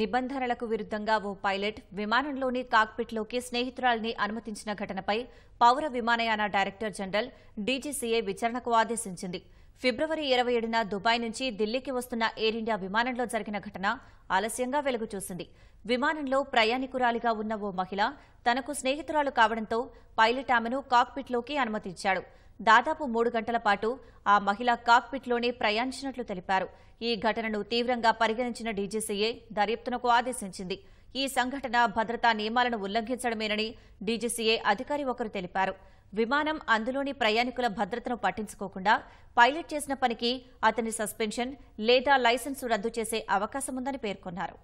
నిబంధనలకు విరుద్దంగా ఓ పైలట్ విమానంలోని కాక్పిట్లోకి స్నేహితురాల్ని అనుమతించిన ఘటనపై పౌర విమానయాన డైరెక్టర్ జనరల్ డీజీసీఏ విచారణకు ఆదేశించింది ఫిబ్రవరి ఇరవై ఏడున దుబాయ్ నుంచి ఢిల్లీకి వస్తున్న ఎయిర్ ఇండియా విమానంలో జరిగిన ఘటన ఆలస్యంగా వెలుగు చూసింది విమానంలో ప్రయాణికురాలిగా ఉన్న ఓ మహిళ తనకు స్నేహితురాలు కావడంతో పైలట్ ఆమెను కాక్పిట్లోకి అనుమతించాడు దాదాపు మూడు గంటల పాటు ఆ మహిళ కాక్పిట్లోనే ప్రయాణించినట్లు తెలిపారు ఈ ఘటనను తీవ్రంగా పరిగణించిన డీజీసీఏ దర్యాప్తునకు ఆదేశించింది ఈ సంఘటన భద్రతా నియమాలను ఉల్లంఘించడమేనని డీజీసీఏ అధికారి ఒకరు తెలిపారు విమానం అందులోని ప్రయాణికుల భద్రతను పట్టించుకోకుండా పైలట్ చేసిన పనికి అతని సస్పెన్షన్ లేదా లైసెన్సు రద్దు చేసే అవకాశముందని పేర్కొన్నారు